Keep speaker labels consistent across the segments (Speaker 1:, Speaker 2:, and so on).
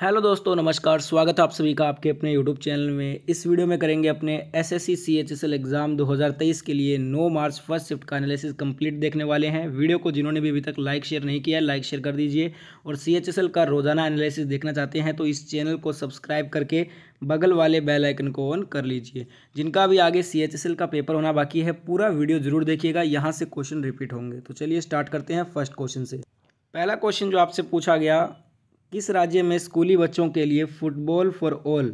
Speaker 1: hello दोस्तों नमस्कार स्वागत है आप सभी का आपके अपने यूट्यूब चैनल में इस वीडियो में करेंगे अपने S S C C H S L exam 2023 के लिए 9 मार्च फर्स्ट शिफ्ट का एनालिसिस कंप्लीट देखने वाले हैं वीडियो को जिन्होंने भी अभी तक लाइक शेयर नहीं किया लाइक शेयर कर दीजिए और सी एच एस एल का रोज़ाना एनालिसिस देखना चाहते हैं तो इस चैनल को सब्सक्राइब करके बगल वाले बेल आइकन को ऑन कर लीजिए जिनका भी आगे सी एच एस एल का पेपर होना बाकी है पूरा वीडियो ज़रूर देखिएगा यहाँ से क्वेश्चन रिपीट होंगे तो चलिए स्टार्ट करते हैं फर्स्ट क्वेश्चन से पहला क्वेश्चन जो आपसे पूछा गया किस राज्य में स्कूली बच्चों के लिए फुटबॉल फॉर ऑल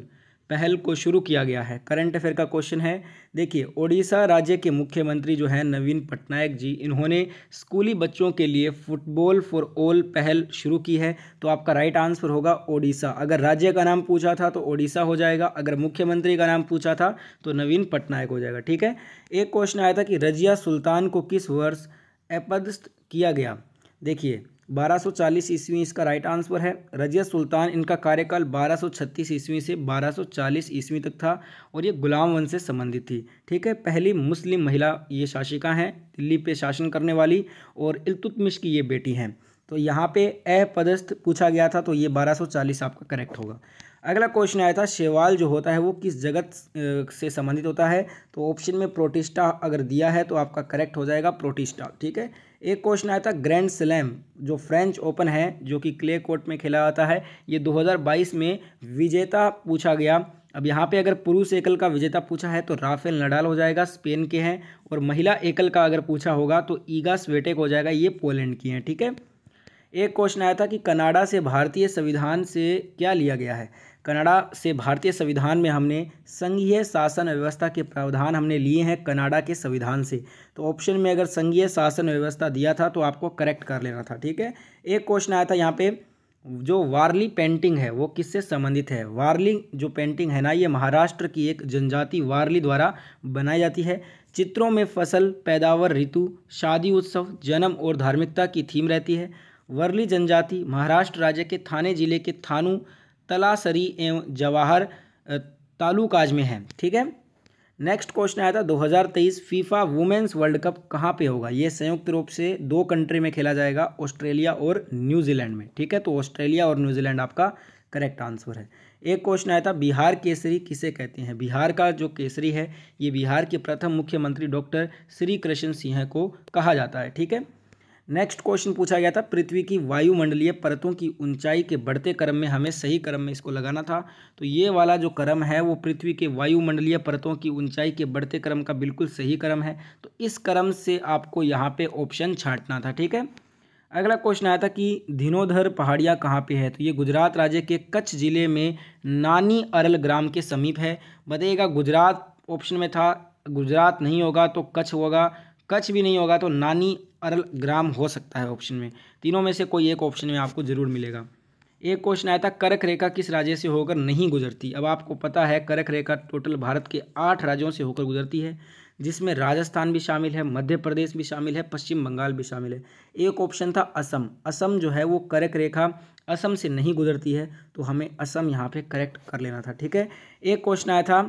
Speaker 1: पहल को शुरू किया गया है करंट अफेयर का क्वेश्चन है देखिए ओडिशा राज्य के मुख्यमंत्री जो है नवीन पटनायक जी इन्होंने स्कूली बच्चों के लिए फुटबॉल फॉर ऑल पहल शुरू की है तो आपका राइट आंसर होगा ओडिशा अगर राज्य का नाम पूछा था तो ओडिशा हो जाएगा अगर मुख्यमंत्री का नाम पूछा था तो नवीन पटनायक हो जाएगा ठीक है एक क्वेश्चन आया था कि रजिया सुल्तान को किस वर्ष अपदस्थ किया गया देखिए 1240 ईस्वी इसका राइट आंसर है रजिया सुल्तान इनका कार्यकाल 1236 ईस्वी से 1240 ईस्वी तक था और ये गुलाम वंश से संबंधित थी ठीक है पहली मुस्लिम महिला ये शासिका हैं दिल्ली पे शासन करने वाली और इल्तुतमिश की ये बेटी हैं तो यहाँ पे ए पदस्थ पूछा गया था तो ये 1240 आपका करेक्ट होगा अगला क्वेश्चन आया था शेवाल जो होता है वो किस जगत से संबंधित होता है तो ऑप्शन में प्रोटिस्टा अगर दिया है तो आपका करेक्ट हो जाएगा प्रोटिस्टा ठीक है एक क्वेश्चन आया था ग्रैंड स्लैम जो फ्रेंच ओपन है जो कि क्ले कोर्ट में खेला जाता है ये 2022 में विजेता पूछा गया अब यहाँ पे अगर पुरुष एकल का विजेता पूछा है तो राफेल नडाल हो जाएगा स्पेन के हैं और महिला एकल का अगर पूछा होगा तो ईगा स्वेटेक हो जाएगा ये पोलैंड की हैं ठीक है एक क्वेश्चन आया था कि कनाडा से भारतीय संविधान से क्या लिया गया है कनाडा से भारतीय संविधान में हमने संघीय शासन व्यवस्था के प्रावधान हमने लिए हैं कनाडा के संविधान से तो ऑप्शन में अगर संघीय शासन व्यवस्था दिया था तो आपको करेक्ट कर लेना था ठीक है एक क्वेश्चन आया था यहाँ पे जो वारली पेंटिंग है वो किससे संबंधित है वारली जो पेंटिंग है ना ये महाराष्ट्र की एक जनजाति वारली द्वारा बनाई जाती है चित्रों में फसल पैदावार ऋतु शादी उत्सव जन्म और धार्मिकता की थीम रहती है वर्ली जनजाति महाराष्ट्र राज्य के थाने जिले के थानू तलासरी एवं जवाहर तालुकाज में है ठीक है नेक्स्ट क्वेश्चन आया था 2023 फीफा वुमेन्स वर्ल्ड कप कहाँ पे होगा ये संयुक्त रूप से दो कंट्री में खेला जाएगा ऑस्ट्रेलिया और न्यूजीलैंड में ठीक है तो ऑस्ट्रेलिया और न्यूजीलैंड आपका करेक्ट आंसर है एक क्वेश्चन आया था बिहार केसरी किसे कहते हैं बिहार का जो केसरी है ये बिहार के प्रथम मुख्यमंत्री डॉक्टर श्री कृष्ण सिंह को कहा जाता है ठीक है नेक्स्ट क्वेश्चन पूछा गया था पृथ्वी की वायुमंडलीय परतों की ऊंचाई के बढ़ते क्रम में हमें सही क्रम में इसको लगाना था तो ये वाला जो क्रम है वो पृथ्वी के वायुमंडलीय परतों की ऊंचाई के बढ़ते क्रम का बिल्कुल सही क्रम है तो इस क्रम से आपको यहाँ पे ऑप्शन छाटना था ठीक है अगला क्वेश्चन आया था कि धिनोधर पहाड़ियाँ कहाँ पर है तो ये गुजरात राज्य के कच्छ जिले में नानी अरल ग्राम के समीप है बताइएगा गुजरात ऑप्शन में था गुजरात नहीं होगा तो कच्छ होगा कच्छ भी नहीं होगा तो नानी अरल ग्राम हो सकता है ऑप्शन में तीनों में से कोई एक ऑप्शन में आपको ज़रूर मिलेगा एक क्वेश्चन आया था करक रेखा किस राज्य से होकर नहीं गुजरती अब आपको पता है करक रेखा टोटल भारत के आठ राज्यों से होकर गुजरती है जिसमें राजस्थान भी शामिल है मध्य प्रदेश भी शामिल है पश्चिम बंगाल भी शामिल है एक ऑप्शन था असम असम जो है वो करक रेखा असम से नहीं गुजरती है तो हमें असम यहाँ पे करेक्ट कर लेना था ठीक है एक क्वेश्चन आया था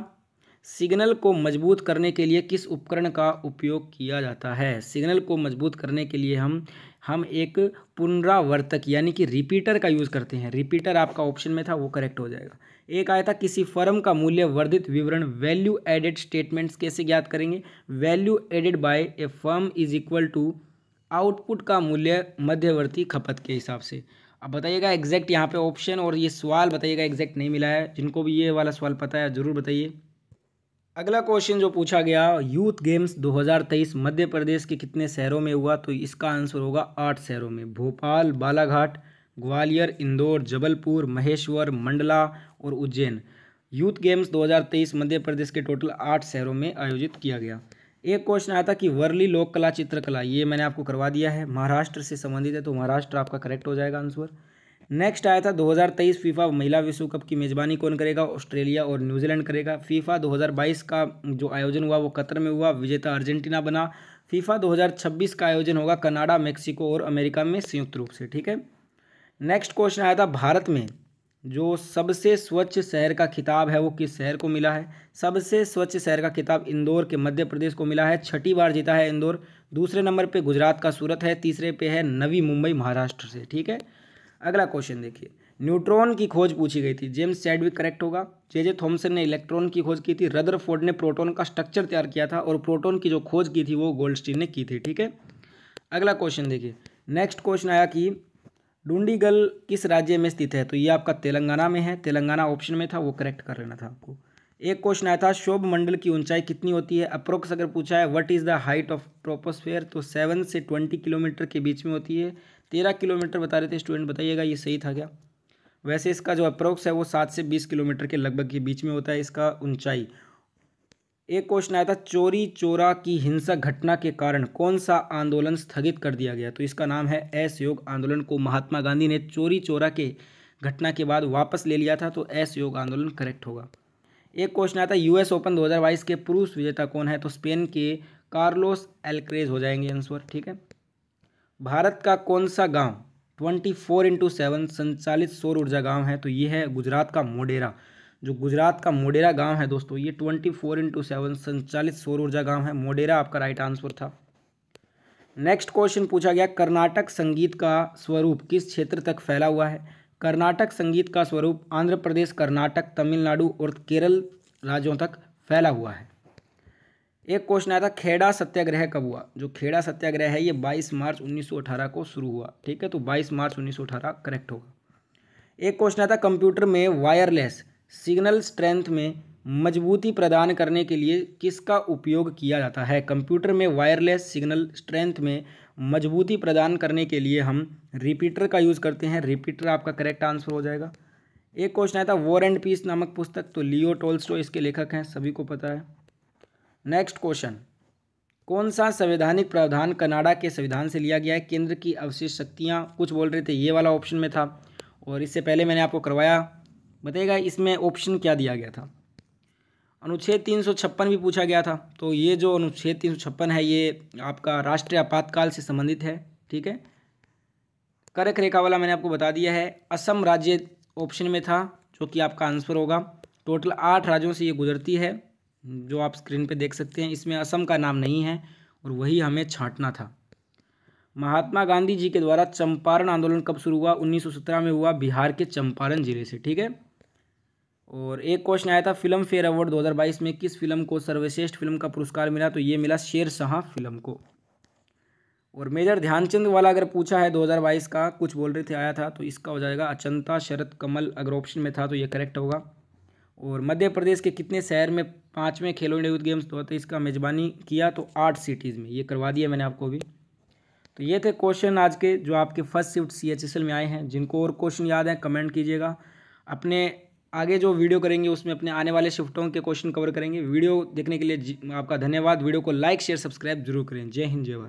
Speaker 1: सिग्नल को मजबूत करने के लिए किस उपकरण का उपयोग किया जाता है सिग्नल को मजबूत करने के लिए हम हम एक पुनरावर्तक यानी कि रिपीटर का यूज़ करते हैं रिपीटर आपका ऑप्शन में था वो करेक्ट हो जाएगा एक आया था किसी फर्म का मूल्य वर्धित विवरण वैल्यू एडेड स्टेटमेंट्स कैसे ज्ञात करेंगे value added by a firm is equal to output का मूल्य मध्यवर्ती खपत के हिसाब से अब बताइएगा एग्जैक्ट यहाँ पे ऑप्शन और ये सवाल बताइएगा एग्जैक्ट नहीं मिला है जिनको भी ये वाला सवाल पता है ज़रूर बताइए अगला क्वेश्चन जो पूछा गया यूथ गेम्स 2023 मध्य प्रदेश के कितने शहरों में हुआ तो इसका आंसर होगा आठ शहरों में भोपाल बालाघाट ग्वालियर इंदौर जबलपुर महेश्वर मंडला और उज्जैन यूथ गेम्स 2023 मध्य प्रदेश के टोटल आठ शहरों में आयोजित किया गया एक क्वेश्चन आया था कि वर्ली लोक कला चित्रकला ये मैंने आपको करवा दिया है महाराष्ट्र से संबंधित है तो महाराष्ट्र आपका करेक्ट हो जाएगा आंसर नेक्स्ट आया था 2023 फीफा महिला विश्व कप की मेज़बानी कौन करेगा ऑस्ट्रेलिया और न्यूजीलैंड करेगा फीफा 2022 का जो आयोजन हुआ वो कतर में हुआ विजेता अर्जेंटीना बना फीफा 2026 का आयोजन होगा कनाडा मेक्सिको और अमेरिका में संयुक्त रूप से ठीक है नेक्स्ट क्वेश्चन आया था भारत में जो सबसे स्वच्छ शहर का खिताब है वो किस शहर को मिला है सबसे स्वच्छ शहर का खिताब इंदौर के मध्य प्रदेश को मिला है छठी बार जीता है इंदौर दूसरे नंबर पे गुजरात का सूरत है तीसरे पे है नवी मुंबई महाराष्ट्र से ठीक है अगला क्वेश्चन देखिए न्यूट्रॉन की खोज पूछी गई थी जेम्स चैडविक करेक्ट होगा जे जे थॉम्सन ने इलेक्ट्रॉन की खोज की थी रदरफोर्ड ने प्रोटॉन का स्ट्रक्चर तैयार किया था और प्रोटॉन की जो खोज की थी वो गोल्डस्टीन ने की थी ठीक है अगला क्वेश्चन देखिए नेक्स्ट क्वेश्चन आया कि डूंडीगल किस राज्य में स्थित है तो ये आपका तेलंगाना में है तेलंगाना ऑप्शन में था वो करेक्ट कर लेना था आपको एक क्वेश्चन आया था शोभ मंडल की ऊंचाई कितनी होती है अप्रोक्स अगर पूछा है what is the height of troposphere तो सेवन से ट्वेंटी किलोमीटर के बीच में होती है तेरह किलोमीटर बता रहे थे स्टूडेंट बताइएगा ये सही था क्या वैसे इसका जो अप्रोक्स है वो सात से बीस किलोमीटर के लगभग के बीच में होता है इसका ऊंचाई एक क्वेश्चन आया था चोरी चोरा की हिंसक घटना के कारण कौन सा आंदोलन स्थगित कर दिया गया तो इसका नाम है असहयोग आंदोलन को महात्मा गांधी ने चोरी चोरा के घटना के बाद वापस ले लिया था तो असहयोग आंदोलन करेक्ट होगा एक क्वेश्चन आया था यूएस ओपन 2022 के पुरुष विजेता कौन है तो स्पेन के कार्लोस एलक्रेज हो जाएंगे आंसर ठीक है भारत का कौन सा गांव 24 फोर इंटू सेवन संचालित सौर ऊर्जा गांव है तो ये है गुजरात का मोडेरा जो गुजरात का मोडेरा गांव है दोस्तों ये 24 फोर इंटू सेवन संचालित सौर ऊर्जा गांव है मोडेरा आपका राइट आंसर था नेक्स्ट क्वेश्चन पूछा गया कर्नाटक संगीत का स्वरूप किस क्षेत्र तक फैला हुआ है कर्नाटक संगीत का स्वरूप आंध्र प्रदेश कर्नाटक तमिलनाडु और केरल राज्यों तक फैला हुआ है एक क्वेश्चन आया था खेड़ा सत्याग्रह कब हुआ जो खेड़ा सत्याग्रह है ये 22 मार्च 1918 को शुरू हुआ ठीक है तो 22 मार्च 1918 करेक्ट होगा एक क्वेश्चन आया था कंप्यूटर में वायरलेस सिग्नल स्ट्रेंथ में मजबूती प्रदान करने के लिए किसका उपयोग किया जाता है कंप्यूटर में वायरलेस सिग्नल स्ट्रेंथ में मजबूती प्रदान करने के लिए हम रिपीटर का यूज़ करते हैं रिपीटर आपका करेक्ट आंसर हो जाएगा एक क्वेश्चन आया था वॉर एंड पीस नामक पुस्तक तो लियो टोल्स्टो इसके लेखक हैं सभी को पता है नेक्स्ट क्वेश्चन कौन सा संवैधानिक प्रावधान कनाडा के संविधान से लिया गया है केंद्र की अवशेष शक्तियाँ कुछ बोल रहे थे ये वाला ऑप्शन में था और इससे पहले मैंने आपको करवाया बताइएगा इसमें ऑप्शन क्या दिया गया था अनुच्छेद तीन सौ छप्पन भी पूछा गया था तो ये जो अनुच्छेद तीन सौ छप्पन है ये आपका राष्ट्रीय आपातकाल से संबंधित है ठीक है करक रेखा वाला मैंने आपको बता दिया है असम राज्य ऑप्शन में था जो कि आपका आंसर होगा टोटल आठ राज्यों से ये गुजरती है जो आप स्क्रीन पे देख सकते हैं इसमें असम का नाम नहीं है और वही हमें छांटना था महात्मा गांधी जी के द्वारा चंपारण आंदोलन कब शुरू हुआ 1917 में हुआ बिहार के चंपारण जिले से ठीक है और एक क्वेश्चन आया था फिल्म फेयर अवार्ड 2022 में किस फिल्म को सर्वश्रेष्ठ फिल्म का पुरस्कार मिला तो ये मिला शेर शाह फिल्म को और मेजर ध्यानचंद वाला अगर पूछा है दो का कुछ बोल रहे थे आया था तो इसका हो जाएगा अचंता शरद कमल अगर ऑप्शन में था तो ये करेक्ट होगा और मध्य प्रदेश के कितने शहर में पाँचवें खेलो इंडिया यूथ गेम्स दो तो हज़ार तेईस का मेज़बानी किया तो आठ सिटीज़ में ये करवा दिया मैंने आपको अभी तो ये थे क्वेश्चन आज के जो आपके first shift C H S L में आए हैं जिनको और क्वेश्चन याद हैं कमेंट कीजिएगा अपने आगे जो वीडियो करेंगे उसमें अपने आने वाले शिफ्टों के क्वेश्चन कवर करेंगे वीडियो देखने के लिए आपका धन्यवाद वीडियो को लाइक शेयर सब्सक्राइब जरूर करें जय हिंद जय भारत